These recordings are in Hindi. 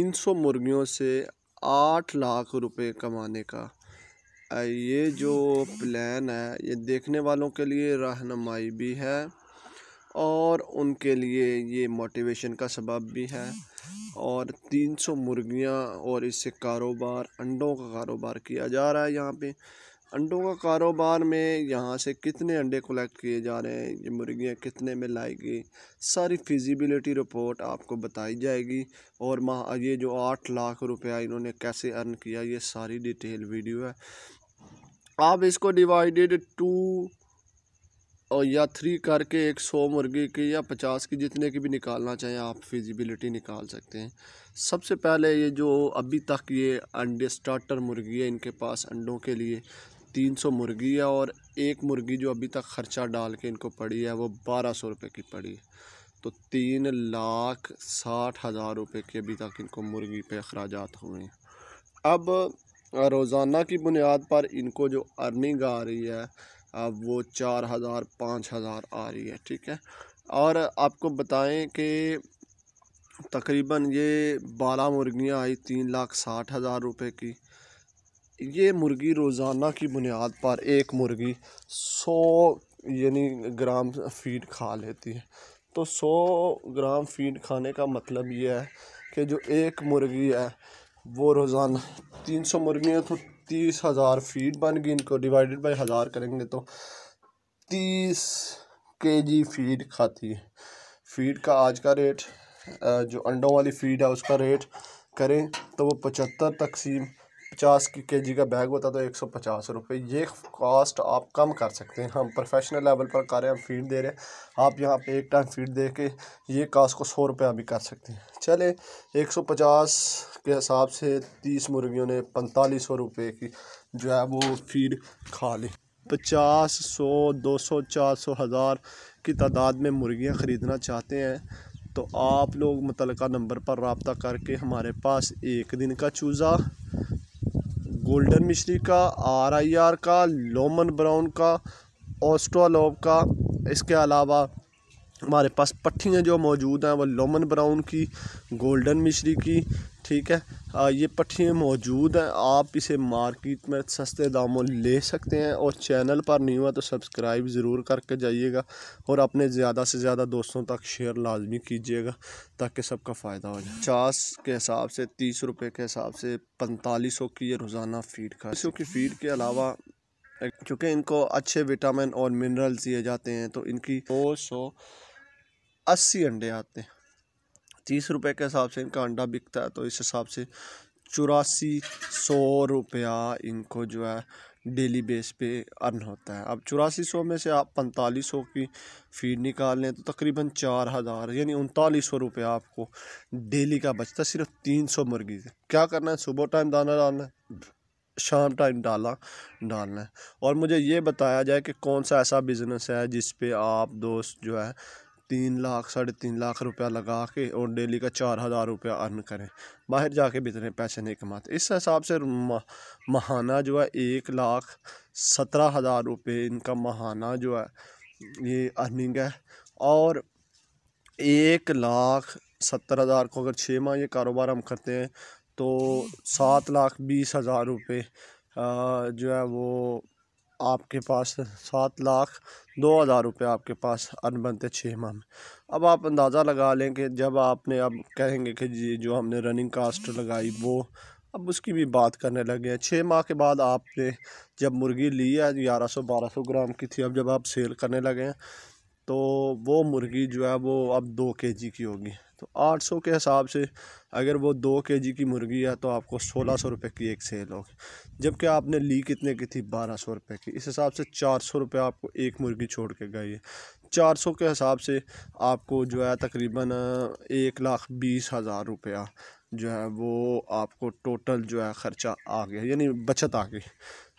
तीन सौ मुर्गियों से आठ लाख रुपए कमाने का ये जो प्लान है ये देखने वालों के लिए रहनमाई भी है और उनके लिए ये मोटिवेशन का सबब भी है और 300 मुर्गियाँ और इससे कारोबार अंडों का कारोबार किया जा रहा है यहाँ पे अंडों का कारोबार में यहाँ से कितने अंडे कलेक्ट किए जा रहे हैं ये मुर्गियाँ कितने में लाएगी सारी फिजिबिलिटी रिपोर्ट आपको बताई जाएगी और माह ये जो आठ लाख रुपया इन्होंने कैसे अर्न किया ये सारी डिटेल वीडियो है आप इसको डिवाइडेड टू और या थ्री करके एक सौ मुर्गी की या पचास की जितने की भी निकालना चाहें आप फिजिबिलिटी निकाल सकते हैं सबसे पहले ये जो अभी तक ये अंडे स्टार्टर मुर्गी है इनके पास अंडों के लिए तीन सौ मुर्गी है और एक मुर्गी जो अभी तक ख़र्चा डाल के इनको पड़ी है वो बारह सौ रुपये की पड़ी है तो तीन लाख साठ हज़ार रुपये के अभी तक इनको मुर्गी पे अखराज हुए हैं अब रोज़ाना की बुनियाद पर इनको जो अर्निंग आ रही है अब वो चार हज़ार पाँच हज़ार आ रही है ठीक है और आपको बताएं कि तकरीबन ये बारह मुर्गियाँ आई तीन लाख साठ हज़ार रुपये की ये मुर्गी रोज़ाना की बुनियाद पर एक मुर्गी सौ यानी ग्राम फीड खा लेती है तो सौ ग्राम फीड खाने का मतलब ये है कि जो एक मुर्गी है वो रोज़ाना तीन सौ मुर्गी है तो तीस हज़ार फीड बन गई इनको डिवाइडेड बाई हज़ार करेंगे तो तीस के जी फीड खाती है फीड का आज का रेट जो अंडों वाली फीड है उसका रेट करें तो वो पचहत्तर तकसीम पचास के जी का बैग होता तो एक सौ पचास रुपये ये कॉस्ट आप कम कर सकते हैं हम प्रोफेशनल लेवल पर कर रहे हैं फीड दे रहे हैं आप यहाँ पे एक टाइम फीड दे के ये कास्ट को सौ रुपया भी कर सकते हैं चले एक सौ पचास के हिसाब से तीस मुर्गियों ने पैंतालीस सौ रुपये की जो है वो फीड खा ली पचास सौ दो सौ चार सौ हज़ार की तादाद में मुर्गियाँ ख़रीदना चाहते हैं तो आप लोग मुतलका नंबर पर रबता करके हमारे पास एक दिन का चूज़ा गोल्डन मिश्री का आर आई आर का लोमन ब्राउन का ऑस्ट्रालॉप का इसके अलावा हमारे पास पट्टियाँ जो मौजूद हैं वो लोमन ब्राउन की गोल्डन मिश्री की ठीक है आ, ये पट्टियाँ मौजूद हैं आप इसे मार्केट में सस्ते दामों ले सकते हैं और चैनल पर नहीं हुआ तो सब्सक्राइब ज़रूर करके जाइएगा और अपने ज़्यादा से ज़्यादा दोस्तों तक शेयर लाजमी कीजिएगा ताकि सबका फ़ायदा हो जाए पचास के हिसाब से तीस रुपये के हिसाब से पैंतालीस सौ की ये रोज़ाना फीड का सौ की फ़ीड के अलावा चूँकि इनको अच्छे विटामिन और मिनरल्स दिए जाते हैं तो इनकी दो सौ अस्सी अंडे आते हैं तीस रुपये के हिसाब से इनका अंडा बिकता है तो इस हिसाब से चौरासी सौ रुपया इनको जो है डेली बेस पे अर्न होता है अब चौरासी सौ में से आप पैंतालीस सौ की फीड निकाल लें तो तकरीबन चार हज़ार यानी उनतालीस सौ रुपया आपको डेली का बचता सिर्फ तीन सौ मुर्गी से क्या करना है सुबह टाइम दाना डालना है शाम टाइम डाला डालना है और मुझे ये बताया जाए कि कौन सा ऐसा बिज़नेस है जिस पे आप दोस्त जो है तीन लाख साढ़े तीन लाख रुपया लगा के और डेली का चार हज़ार रुपया अर्न करें बाहर जाके भी इतने पैसे नहीं कमाते इस हिसाब से महाना जो है एक लाख सत्रह हज़ार रुपये इनका महाना जो है ये अर्निंग है और एक लाख सत्तर हज़ार को अगर छः माह ये कारोबार हम करते हैं तो सात लाख बीस हज़ार रुपये जो है वो आपके पास सात लाख दो हज़ार रुपये आपके पास अन बनते छः माह में अब आप अंदाज़ा लगा लें कि जब आपने अब कहेंगे कि जी जो हमने रनिंग कास्ट लगाई वो अब उसकी भी बात करने लगे हैं छः माह के बाद आपने जब मुर्गी ली है ग्यारह सौ बारह सौ ग्राम की थी अब जब आप सेल करने लगे हैं तो वो मुर्गी जो है वो अब दो के जी की होगी तो 800 के हिसाब से अगर वो दो के जी की मुर्गी है तो आपको सोलह सौ रुपये की एक सेल होगी जबकि आपने ली कितने की थी बारह सौ रुपये की इस हिसाब से चार सौ रुपये आपको एक मुर्गी छोड़ के गई है चार सौ के हिसाब से आपको जो है तकरीबन एक लाख बीस हज़ार रुपया जो है वो आपको टोटल जो है ख़र्चा आ गया यानी बचत आ गई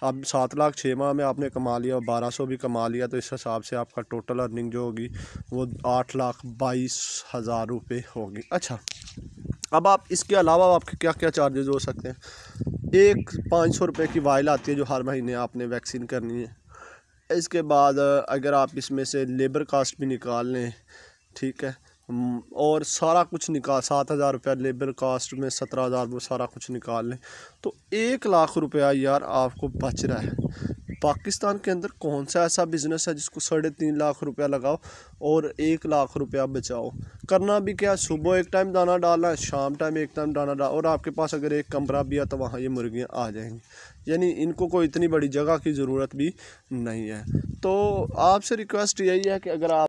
अब सात लाख छः माह में आपने कमा लिया और बारह सौ भी कमा लिया तो इस हिसाब से आपका टोटल अर्निंग जो होगी वो आठ लाख बाईस हज़ार रुपये होगी अच्छा अब आप इसके अलावा आपके क्या क्या चार्जेज हो सकते हैं एक पाँच सौ रुपये की वाइल आती है जो हर महीने आपने वैक्सीन करनी है इसके बाद अगर आप इसमें से लेबर कास्ट भी निकाल लें ठीक है हम्म, और सारा कुछ निकाल सात हज़ार रुपया लेबर कास्ट में सत्रह हज़ार वो सारा कुछ निकाल लें तो एक लाख रुपया यार आपको बच रहा है पाकिस्तान के अंदर कौन सा ऐसा बिज़नेस है जिसको साढ़े तीन लाख रुपया लगाओ और एक लाख रुपया बचाओ करना भी क्या सुबह एक टाइम दाना डालना शाम टाइम एक टाइम दाना डाल और आपके पास अगर एक कमरा भी है तो वहाँ ये मुर्गियाँ आ जाएंगी यानी इनको कोई इतनी बड़ी जगह की ज़रूरत भी नहीं है तो आपसे रिक्वेस्ट यही है कि अगर आप